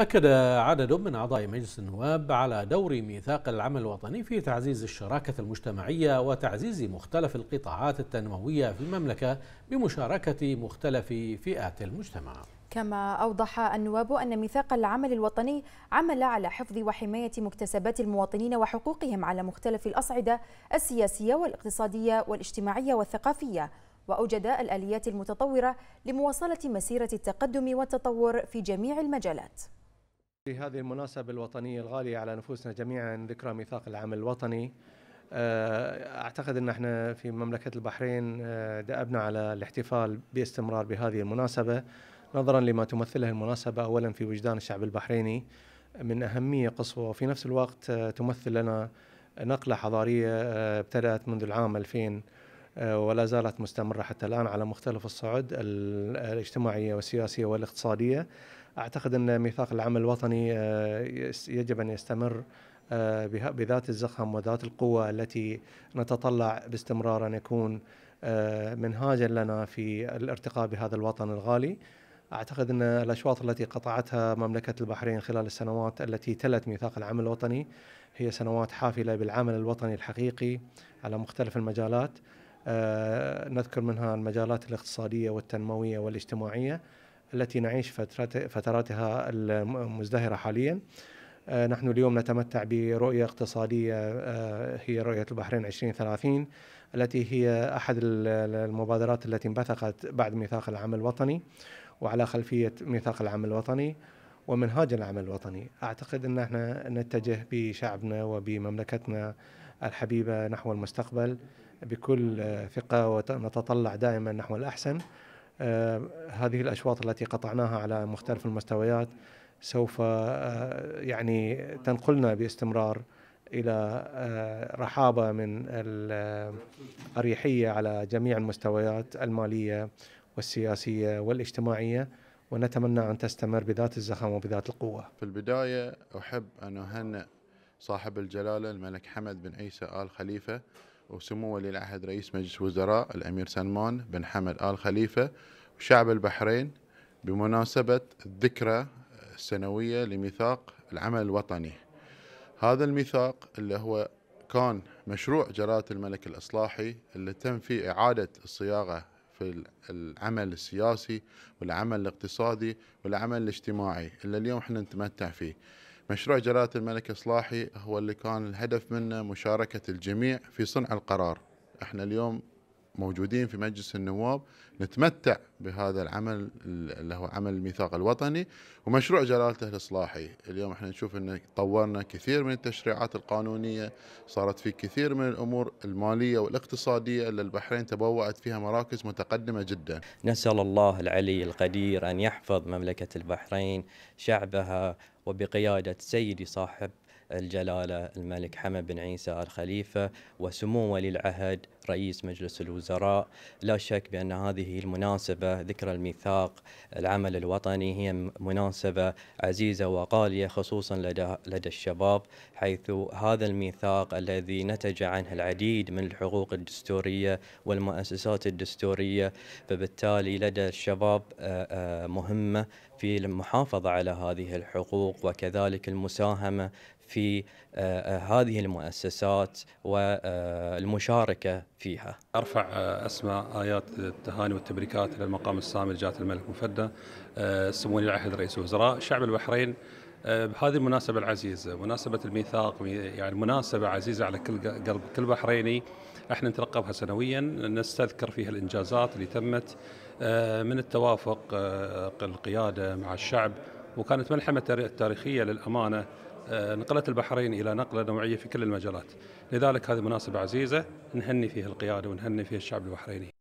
أكد عدد من أعضاء مجلس النواب على دور ميثاق العمل الوطني في تعزيز الشراكة المجتمعية وتعزيز مختلف القطاعات التنموية في المملكة بمشاركة مختلف فئات المجتمع. كما أوضح النواب أن ميثاق العمل الوطني عمل على حفظ وحماية مكتسبات المواطنين وحقوقهم على مختلف الأصعدة السياسية والاقتصادية والاجتماعية والثقافية وأوجد الآليات المتطورة لمواصلة مسيرة التقدم والتطور في جميع المجالات في هذه المناسبة الوطنية الغالية على نفوسنا جميعا ذكرى ميثاق العمل الوطني آه، أعتقد أن احنا في مملكة البحرين آه، دأبنا على الاحتفال باستمرار بهذه المناسبة نظرا لما تمثله المناسبة أولا في وجدان الشعب البحريني من أهمية قصوى وفي نفس الوقت آه، تمثل لنا نقلة حضارية ابتدأت منذ العام 2000 ولا زالت مستمرة حتى الآن على مختلف الصعد الاجتماعية والسياسية والاقتصادية اعتقد ان ميثاق العمل الوطني آه، يجب ان يستمر آه، بذات الزخم وذات القوه التي نتطلع باستمرار ان يكون آه، منهاجا لنا في الارتقاء بهذا الوطن الغالي. اعتقد ان الاشواط التي قطعتها مملكه البحرين خلال السنوات التي تلت ميثاق العمل الوطني هي سنوات حافله بالعمل الوطني الحقيقي على مختلف المجالات. نذكر منها المجالات الاقتصاديه والتنمويه والاجتماعيه. التي نعيش فتراتها المزدهرة حاليا آه، نحن اليوم نتمتع برؤية اقتصادية آه، هي رؤية البحرين 2030 التي هي أحد المبادرات التي انبثقت بعد ميثاق العمل الوطني وعلى خلفية ميثاق العمل الوطني ومنهاج العمل الوطني أعتقد أن احنا نتجه بشعبنا وبمملكتنا الحبيبة نحو المستقبل بكل ثقة ونتطلع دائما نحو الأحسن آه، هذه الاشواط التي قطعناها على مختلف المستويات سوف آه، يعني تنقلنا باستمرار الى آه، رحابه من الاريحيه على جميع المستويات الماليه والسياسيه والاجتماعيه ونتمنى ان تستمر بذات الزخم وبذات القوه. في البدايه احب ان اهنئ صاحب الجلاله الملك حمد بن عيسى ال خليفه وسمو ولي العهد رئيس مجلس وزراء الأمير سلمان بن حمد آل خليفة وشعب البحرين بمناسبة الذكرى السنوية لميثاق العمل الوطني هذا الميثاق اللي هو كان مشروع جلالة الملك الإصلاحي اللي تم فيه إعادة الصياغة في العمل السياسي والعمل الاقتصادي والعمل الاجتماعي اللي اليوم احنا نتمتع فيه مشروع جلالة الملك إصلاحي هو اللي كان الهدف منه مشاركة الجميع في صنع القرار احنا اليوم موجودين في مجلس النواب نتمتع بهذا العمل اللي هو عمل الميثاق الوطني ومشروع جلالته الاصلاحي، اليوم احنا نشوف ان طورنا كثير من التشريعات القانونيه، صارت في كثير من الامور الماليه والاقتصاديه اللي البحرين تبوأت فيها مراكز متقدمه جدا. نسال الله العلي القدير ان يحفظ مملكه البحرين شعبها وبقياده سيدي صاحب الجلاله الملك حمد بن عيسى الخليفه وسمو ولي العهد رئيس مجلس الوزراء لا شك بأن هذه المناسبة ذكرى الميثاق العمل الوطني هي مناسبة عزيزة وغالية خصوصا لدى, لدى الشباب حيث هذا الميثاق الذي نتج عنه العديد من الحقوق الدستورية والمؤسسات الدستورية فبالتالي لدى الشباب مهمة في المحافظة على هذه الحقوق وكذلك المساهمة في هذه المؤسسات والمشاركة فيها أرفع أسماء آيات التهاني والتبريكات إلى المقام السامي لجلالة الملك مفدى آه، سمو ولي العهد رئيس الوزراء شعب البحرين آه، بهذه المناسبة العزيزة مناسبة الميثاق يعني مناسبة عزيزة على كل قلب كل بحريني احنا نترقبها سنويا نستذكر فيها الإنجازات اللي تمت آه، من التوافق القيادة مع الشعب وكانت ملحمة تاريخية للأمانة آه، نقلت البحرين إلى نقلة نوعية في كل المجالات لذلك هذه مناسبة عزيزة نهني فيها القيادة ونهني فيها الشعب البحريني